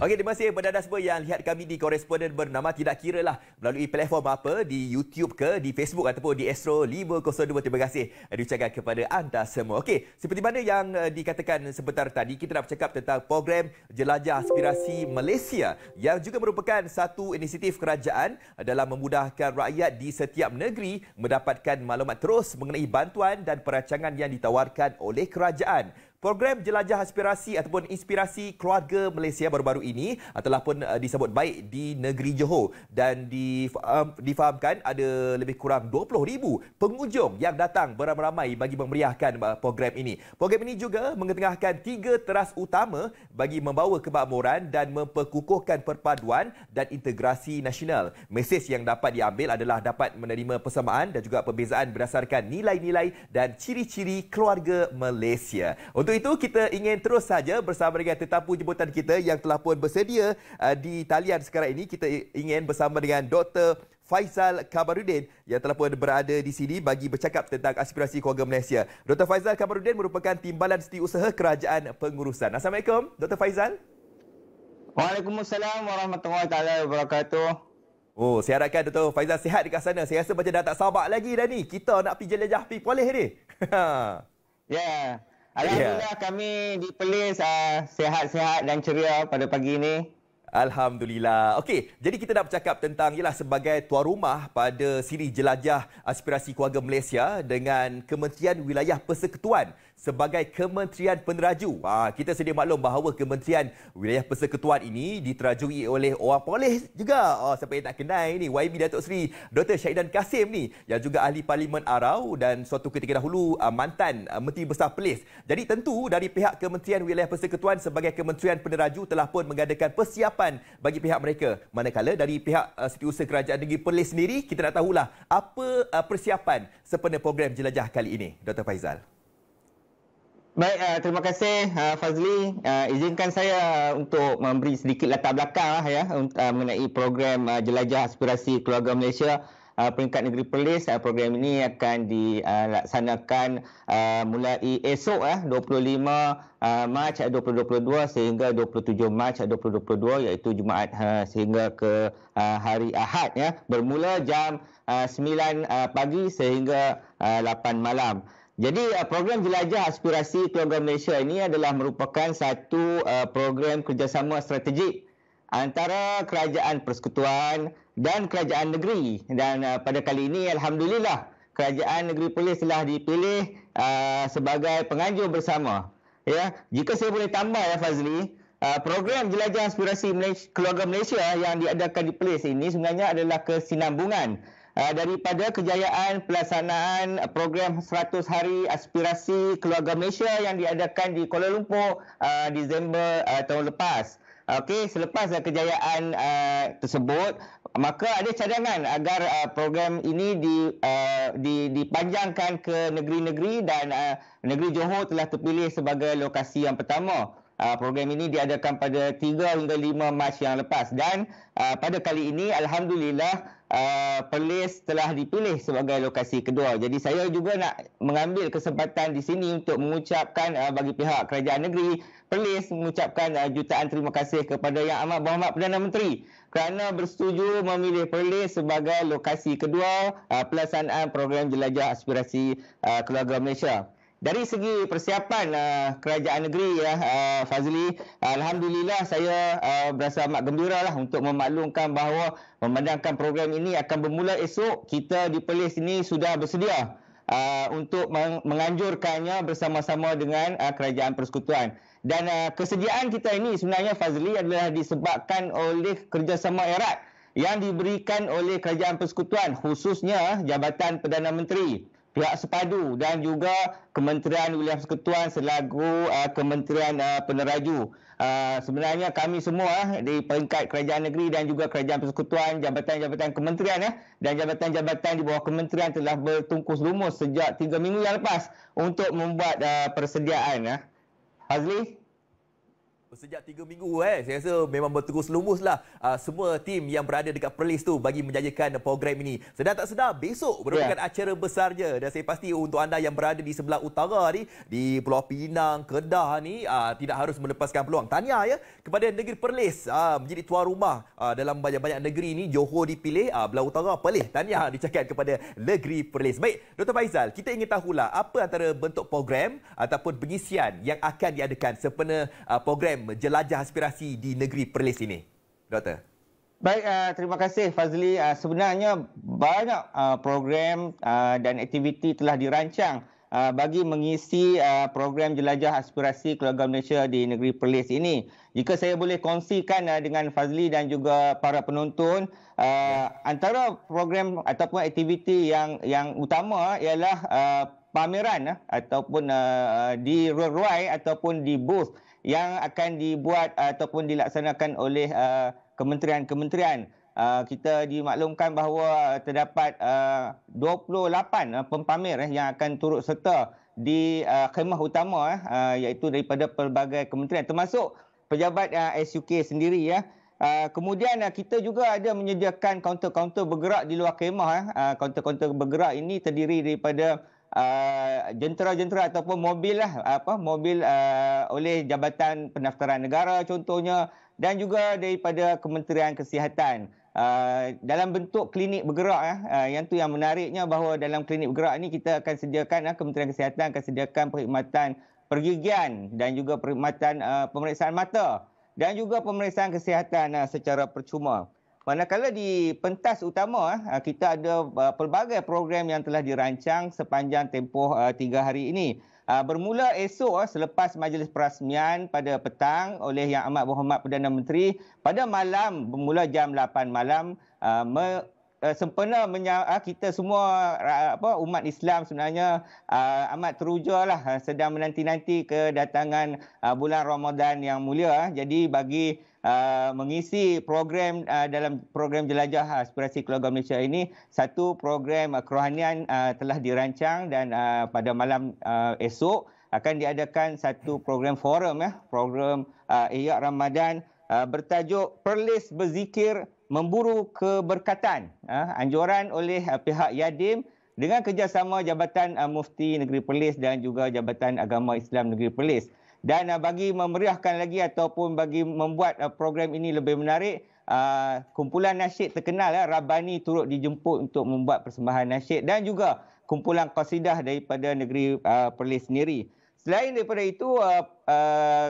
Okey, terima kasih kepada anda semua yang lihat kami di koresponden bernama tidak kira lah melalui platform apa di YouTube ke di Facebook ataupun di Astro 502. Terima kasih eh, diucapkan kepada anda semua. Okey, seperti mana yang eh, dikatakan sebentar tadi, kita nak bercakap tentang program Jelajah Aspirasi Malaysia yang juga merupakan satu inisiatif kerajaan eh, dalam memudahkan rakyat di setiap negeri mendapatkan maklumat terus mengenai bantuan dan perancangan yang ditawarkan oleh kerajaan. Program Jelajah Aspirasi ataupun Inspirasi Keluarga Malaysia baru-baru ini telah pun eh, disebut baik di negeri Johor dan difahamkan ada lebih kurang 20,000 pengunjung yang datang beramai-ramai bagi memeriahkan eh, program ini. Program ini juga mengetengahkan tiga teras utama bagi membawa kemakmuran dan memperkukuhkan perpaduan dan integrasi nasional. Mesej yang dapat diambil adalah dapat menerima persamaan dan juga perbezaan berdasarkan nilai-nilai dan ciri-ciri keluarga Malaysia. Untuk untuk itu kita ingin terus saja bersama dengan tetamu jemputan kita yang telah pun bersedia uh, di talian sekarang ini kita ingin bersama dengan Dr. Faisal Kabarudin yang telah pun berada di sini bagi bercakap tentang aspirasi keluarga Malaysia. Dr. Faisal Kabarudin merupakan timbalan setiausaha kerajaan pengurusan. Assalamualaikum Dr. Faisal. Waalaikumsalam warahmatullahi wabarakatuh. Oh, saya harapkan Dr. Faizal sihat dekat sana. Saya rasa macam dah tak sabar lagi dah ni. Kita nak pergi jelajah pergi poleh ni. ya. Yeah. Alhamdulillah yeah. kami di Perlis uh, ah, sehat-sehat dan ceria pada pagi ini. Alhamdulillah. Okey, jadi kita nak bercakap tentang ialah sebagai tuan rumah pada siri jelajah aspirasi keluarga Malaysia dengan Kementerian Wilayah Persekutuan sebagai Kementerian Peneraju. Ha, kita sedia maklum bahawa Kementerian Wilayah Persekutuan ini diterajui oleh orang polis juga. Oh, siapa yang tak kenal ini, YB Datuk Seri Dr. Syahidan Kasim ni yang juga ahli Parlimen Arau dan suatu ketika dahulu ha, mantan ha, Menteri Besar Polis. Jadi tentu dari pihak Kementerian Wilayah Persekutuan sebagai Kementerian Peneraju telah pun mengadakan persiapan bagi pihak mereka. Manakala dari pihak uh, Setiausaha Kerajaan Negeri Polis sendiri, kita nak tahulah apa uh, persiapan sepenuh program jelajah kali ini, Dr. Faizal. Baik, uh, terima kasih uh, Fazli. Uh, izinkan saya untuk memberi sedikit latar belakang uh, ya uh, mengenai program uh, Jelajah Aspirasi Keluarga Malaysia uh, peringkat negeri Perlis. Uh, program ini akan dilaksanakan uh, mulai esok uh, 25 uh, Mac 2022 sehingga 27 Mac 2022 iaitu Jumaat uh, sehingga ke uh, hari Ahad ya. Bermula jam uh, 9 uh, pagi sehingga uh, 8 malam. Jadi uh, program Jelajah Aspirasi Keluarga Malaysia ini adalah merupakan satu uh, program kerjasama strategik antara kerajaan persekutuan dan kerajaan negeri dan uh, pada kali ini alhamdulillah kerajaan negeri Perlis telah dipilih sebagai penganjur bersama. Ya, jika saya boleh tambah ya Fazli, program Jelajah Aspirasi Keluarga Malaysia yang diadakan di Perlis ini sebenarnya adalah kesinambungan Eh, daripada kejayaan pelaksanaan program 100 hari aspirasi keluarga Malaysia yang diadakan di Kuala Lumpur uh, Disember uh, tahun lepas. Okey, selepas uh, kejayaan uh, tersebut, maka ada cadangan agar uh, program ini di, uh, di, dipanjangkan ke negeri-negeri dan uh, negeri Johor telah terpilih sebagai lokasi yang pertama. Uh, program ini diadakan pada 3 hingga 5 Mac yang lepas dan uh, pada kali ini alhamdulillah uh, Uh, Perlis telah dipilih sebagai lokasi kedua. Jadi saya juga nak mengambil kesempatan di sini untuk mengucapkan uh, bagi pihak kerajaan negeri Perlis mengucapkan uh, jutaan terima kasih kepada Yang Amat Berhormat Perdana Menteri kerana bersetuju memilih Perlis sebagai lokasi kedua uh, pelaksanaan program jelajah aspirasi uh, keluarga Malaysia dari segi persiapan uh, kerajaan negeri ya uh, Fazli alhamdulillah saya uh, berasa amat gembiralah untuk memaklumkan bahawa memandangkan program ini akan bermula esok kita di Perlis ini sudah bersedia uh, untuk menganjurkannya bersama-sama dengan uh, kerajaan persekutuan dan uh, kesediaan kita ini sebenarnya Fazli adalah disebabkan oleh kerjasama erat yang diberikan oleh kerajaan persekutuan khususnya jabatan Perdana Menteri pihak sepadu dan juga Kementerian Wilayah Persekutuan selaku uh, Kementerian uh, Peneraju. Uh, sebenarnya kami semua uh, di peringkat kerajaan negeri dan juga kerajaan persekutuan, jabatan-jabatan kementerian uh, dan jabatan-jabatan di bawah kementerian telah bertungkus lumus sejak 3 minggu yang lepas untuk membuat uh, persediaan. Uh. Fazli? Sejak tiga minggu eh, saya rasa memang berterus lumus lah uh, semua tim yang berada dekat perlis tu bagi menjayakan program ini. Sedar tak sedar, besok merupakan yeah. acara besarnya Dan saya pasti untuk anda yang berada di sebelah utara ni, di Pulau Pinang, Kedah ni, uh, tidak harus melepaskan peluang. Tanya ya kepada negeri perlis uh, menjadi tuan rumah uh, dalam banyak-banyak negeri ni, Johor dipilih, uh, belah utara pelih. Tanya dicakap kepada negeri perlis. Baik, Dr. Faizal, kita ingin tahulah apa antara bentuk program ataupun pengisian yang akan diadakan sepenuh program UMM jelajah aspirasi di negeri Perlis ini? Doktor. Baik, uh, terima kasih Fazli. Uh, sebenarnya banyak uh, program dan aktiviti telah dirancang bagi mengisi program jelajah aspirasi keluarga Malaysia di negeri Perlis ini. Jika saya boleh kongsikan dengan Fazli dan juga para penonton, antara program ataupun aktiviti yang yang utama ialah pameran ataupun uh, di ruai ataupun di booth yang akan dibuat ataupun dilaksanakan oleh uh, kementerian-kementerian. Uh, kita dimaklumkan bahawa terdapat 28 uh, pempamer eh, yang akan turut serta di khemah utama eh, iaitu daripada pelbagai kementerian termasuk pejabat SUK sendiri. ya Kemudian kita juga ada menyediakan kaunter-kaunter bergerak di luar khemah. Eh. Kaunter-kaunter bergerak ini terdiri daripada uh, jentera-jentera ataupun mobil lah apa mobil uh, oleh jabatan pendaftaran negara contohnya dan juga daripada Kementerian Kesihatan uh, dalam bentuk klinik bergerak uh, yang tu yang menariknya bahawa dalam klinik bergerak ni kita akan sediakan uh, Kementerian Kesihatan akan sediakan perkhidmatan pergigian dan juga perkhidmatan uh, pemeriksaan mata dan juga pemeriksaan kesihatan uh, secara percuma. Manakala di pentas utama, ah, kita ada ah, pelbagai program yang telah dirancang sepanjang tempoh ah, tiga hari ini. Bermula esok selepas majlis perasmian pada petang oleh Yang Amat Berhormat Perdana Menteri, pada malam bermula jam 8 malam, uh, sempena menya, uh, kita semua uh, apa umat Islam sebenarnya uh, amat teruja lah uh, sedang menanti-nanti kedatangan uh, bulan Ramadan yang mulia. Uh, jadi bagi Uh, mengisi program uh, dalam program jelajah aspirasi keluarga Malaysia ini satu program uh, kerohanian uh, telah dirancang dan uh, pada malam uh, esok akan diadakan satu program forum ya program uh, Ihya Ramadan uh, bertajuk Perlis Berzikir memburu keberkatan uh, anjuran oleh uh, pihak Yadim dengan kerjasama Jabatan uh, Mufti Negeri Perlis dan juga Jabatan Agama Islam Negeri Perlis. Dan uh, bagi memeriahkan lagi ataupun bagi membuat uh, program ini lebih menarik, uh, kumpulan nasyid terkenal uh, Rabani turut dijemput untuk membuat persembahan nasyid dan juga kumpulan qasidah daripada Negeri uh, Perlis sendiri. Selain daripada itu, uh, uh,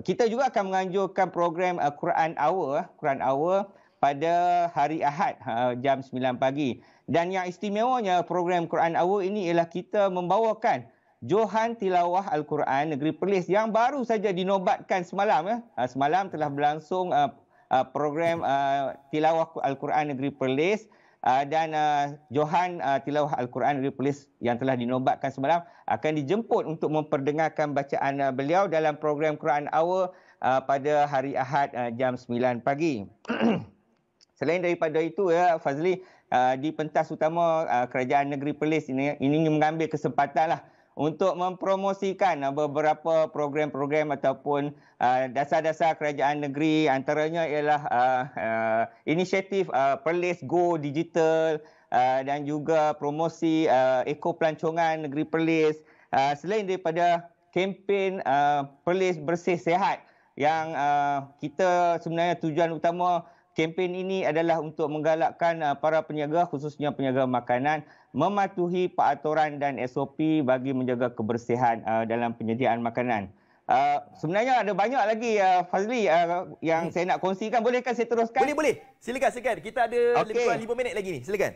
kita juga akan menganjurkan program uh, Quran Hour, uh, Quran Hour pada hari Ahad ha, jam 9 pagi. Dan yang istimewanya program Quran Hour ini ialah kita membawakan Johan Tilawah Al-Quran Negeri Perlis yang baru saja dinobatkan semalam. Ya. Ha, semalam telah berlangsung uh, uh, program uh, Tilawah Al-Quran Negeri Perlis dan Johan Tilawah Al-Quran Negeri Perlis yang telah dinobatkan semalam akan dijemput untuk memperdengarkan bacaan beliau dalam program Quran Hour pada hari Ahad jam 9 pagi. Selain daripada itu, ya, Fazli, uh, di pentas utama uh, kerajaan negeri Perlis ini, ini mengambil kesempatan lah untuk mempromosikan uh, beberapa program-program ataupun uh, dasar-dasar kerajaan negeri antaranya ialah uh, uh, inisiatif uh, Perlis Go Digital uh, dan juga promosi uh, ekopelancongan negeri Perlis uh, selain daripada kempen uh, Perlis Bersih Sehat yang uh, kita sebenarnya tujuan utama kempen ini adalah untuk menggalakkan uh, para peniaga khususnya peniaga makanan mematuhi peraturan dan SOP bagi menjaga kebersihan uh, dalam penyediaan makanan. Uh, sebenarnya ada banyak lagi uh, Fazli uh, yang hmm. saya nak kongsikan. Bolehkah saya teruskan? Boleh, boleh. Silakan, silakan. Kita ada okay. lebih kurang 5 minit lagi ni. Silakan.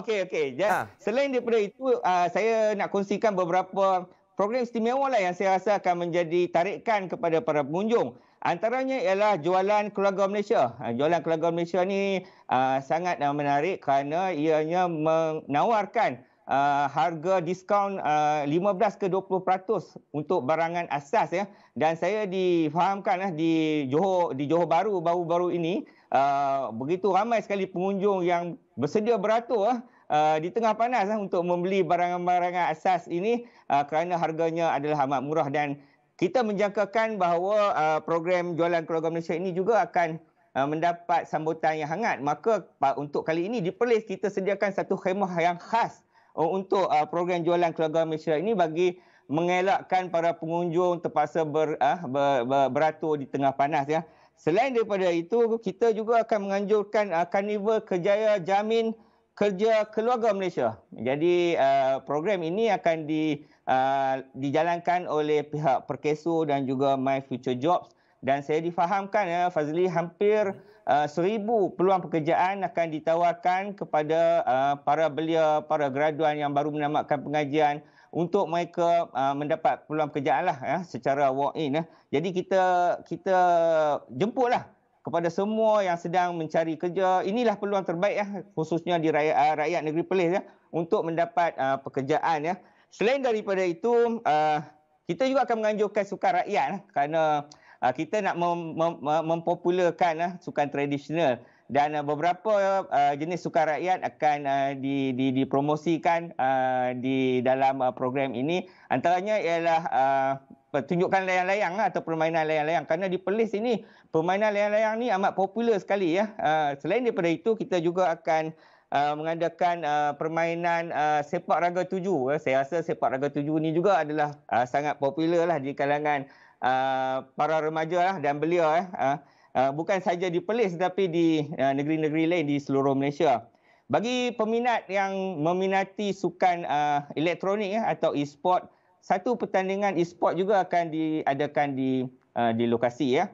Okey, okey. Ha. Selain daripada itu, uh, saya nak kongsikan beberapa program istimewa lah yang saya rasa akan menjadi tarikan kepada para pengunjung. Antaranya ialah jualan keluarga Malaysia. Ha, jualan keluarga Malaysia ni uh, sangat uh, menarik kerana ianya menawarkan uh, harga diskaun uh, 15 ke 20% peratus untuk barangan asas ya. Dan saya difahamkan uh, di Johor di Johor Baru baru-baru ini uh, begitu ramai sekali pengunjung yang bersedia beratur uh, Ah, di tengah panas uh, untuk membeli barang-barang asas ini uh, kerana harganya adalah amat murah dan kita menjangkakan bahawa uh, program jualan keluarga Malaysia ini juga akan uh, mendapat sambutan yang hangat. Maka uh, untuk kali ini di Perlis kita sediakan satu khemah yang khas uh, untuk uh, program jualan keluarga Malaysia ini bagi mengelakkan para pengunjung terpaksa ber, uh, ber, ber, beratur di tengah panas. Ya. Selain daripada itu, kita juga akan menganjurkan uh, karnival kejaya jamin kerja keluarga Malaysia. Jadi uh, program ini akan di uh, dijalankan oleh pihak Perkeso dan juga My Future Jobs dan saya difahamkan ya Fazli hampir uh, seribu peluang pekerjaan akan ditawarkan kepada uh, para belia para graduan yang baru menamatkan pengajian untuk mereka uh, mendapat peluang pekerjaan lah ya secara walk in ya. Jadi kita kita jemputlah. lah kepada semua yang sedang mencari kerja, inilah peluang terbaik ya, khususnya di rakyat, uh, ah, rakyat negeri Perlis ya, untuk mendapat uh, pekerjaan ya. Selain daripada itu, uh, kita juga akan menganjurkan sukan rakyat ya, kerana uh, kita nak mem- mem- mempopularkan uh, sukan tradisional dan uh, beberapa uh, jenis sukan rakyat akan uh, di, di, dipromosikan uh, di dalam uh, program ini. Antaranya ialah uh, tunjukkan layang-layang lah atau permainan layang-layang. Kerana di Perlis ini, permainan layang-layang ni amat popular sekali. ya. Ah, selain daripada itu, kita juga akan ah, mengadakan ah, permainan sepak raga tuju. Ya. saya rasa sepak raga tuju ini juga adalah sangat popular lah di kalangan para remaja lah dan belia. Eh. bukan saja di Perlis tapi di negeri-negeri lain di seluruh Malaysia. Bagi peminat yang meminati sukan uh, elektronik eh, atau e-sport, uh, satu pertandingan e-sport juga akan diadakan di uh, di lokasi ya.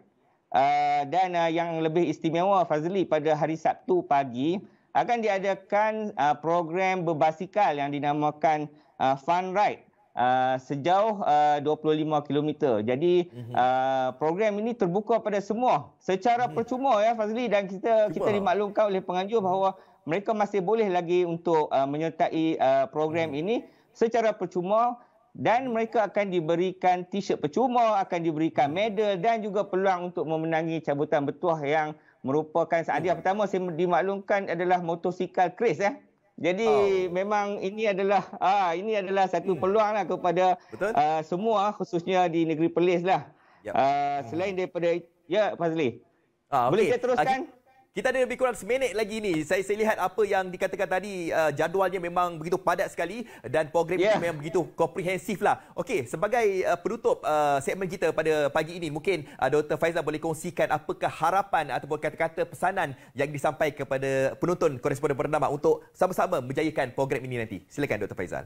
Uh, dan uh, yang lebih istimewa Fazli pada hari Sabtu pagi akan diadakan uh, program berbasikal yang dinamakan uh, Fun Ride uh, sejauh uh, 25 km. Jadi mhm. uh, program ini terbuka pada semua secara mhm. percuma ya Fazli dan kita Cuma. kita dimaklumkan oleh penganjur mhm. bahawa mereka masih boleh lagi untuk uh, menyertai uh, program hmm. ini secara percuma dan mereka akan diberikan t-shirt percuma, akan diberikan medal dan juga peluang untuk memenangi cabutan bertuah yang merupakan hadiah hmm. pertama saya dimaklumkan adalah motosikal Chris eh. Jadi oh. memang ini adalah ah ini adalah satu hmm. peluanglah kepada Uh, semua khususnya di negeri Perlis lah. Yep. Ya. Uh, selain daripada ya Fazli. Ah, okay. Boleh saya teruskan? Okay. Kita ada lebih kurang seminit lagi ni. Saya, saya lihat apa yang dikatakan tadi, uh, jadualnya memang begitu padat sekali dan program yeah. ini memang begitu komprehensif lah. Okey, sebagai uh, penutup uh, segmen kita pada pagi ini, mungkin uh, Dr. Faizal boleh kongsikan apakah harapan ataupun kata-kata pesanan yang disampaikan kepada penonton koresponden bernama untuk sama-sama menjayakan program ini nanti. Silakan Dr. Faizal.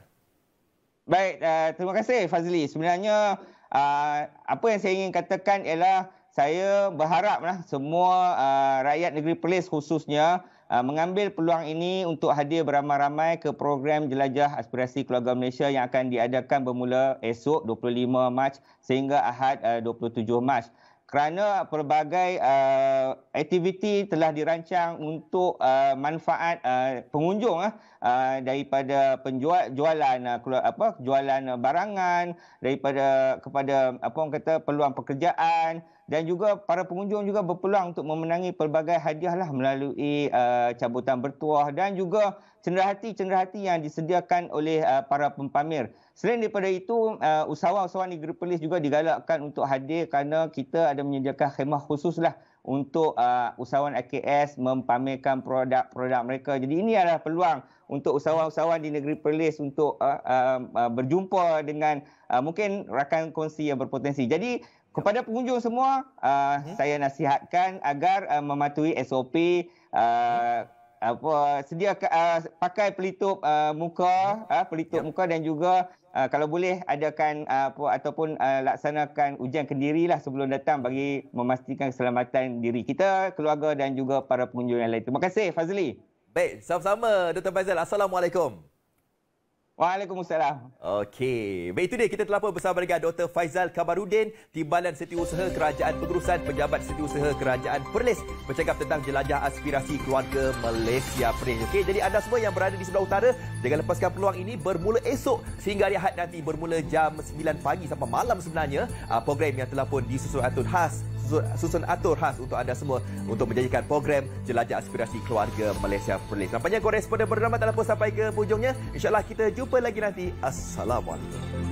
Baik, uh, terima kasih Fazli. Sebenarnya uh, apa yang saya ingin katakan ialah saya berharaplah semua uh, rakyat negeri Perlis khususnya uh, mengambil peluang ini untuk hadir beramai-ramai ke program Jelajah Aspirasi Keluarga Malaysia yang akan diadakan bermula esok 25 Mac sehingga Ahad uh, 27 Mac. Kerana pelbagai uh, aktiviti telah dirancang untuk uh, manfaat uh, pengunjung uh, uh daripada penjual jualan uh, apa jualan uh, barangan daripada kepada apa orang kata peluang pekerjaan dan juga para pengunjung juga berpeluang untuk memenangi pelbagai hadiah lah melalui uh, cabutan bertuah dan juga cenderahati-cenderahati yang disediakan oleh uh, para pempamer. Selain daripada itu, uh, usahawan-usahawan negeri polis juga digalakkan untuk hadir kerana kita ada menyediakan khemah khusus lah untuk uh, usahawan AKS mempamerkan produk-produk mereka. Jadi ini adalah peluang untuk usahawan-usahawan di negeri Perlis untuk uh, uh, uh, berjumpa dengan uh, mungkin rakan kongsi yang berpotensi. Jadi kepada pengunjung semua uh, hmm? saya nasihatkan agar uh, mematuhi SOP uh, hmm? apa sedia uh, pakai pelitup uh, muka hmm? uh, pelitup yep. Ya. muka dan juga uh, kalau boleh adakan uh, apa ataupun uh, laksanakan ujian kendirilah sebelum datang bagi memastikan keselamatan diri kita keluarga dan juga para pengunjung yang lain. Terima kasih Fazli. Baik, sama-sama Dr. Faisal. Assalamualaikum. Waalaikumsalam. Okey. Baik itu dia kita telah pun bersama dengan Dr. Faizal Kabarudin, Timbalan Setiausaha Kerajaan Pengurusan Pejabat Setiausaha Kerajaan Perlis bercakap tentang jelajah aspirasi keluarga Malaysia Perlis. Okey, jadi anda semua yang berada di sebelah utara, jangan lepaskan peluang ini bermula esok sehingga hari Ahad nanti bermula jam 9 pagi sampai malam sebenarnya, ah, program yang telah pun disusun atur khas susun atur khas untuk anda semua untuk menjadikan program jelajah aspirasi keluarga Malaysia Perlis. Nampaknya koresponden bernama telah lupa sampai ke hujungnya. InsyaAllah kita jumpa lagi nanti. Assalamualaikum.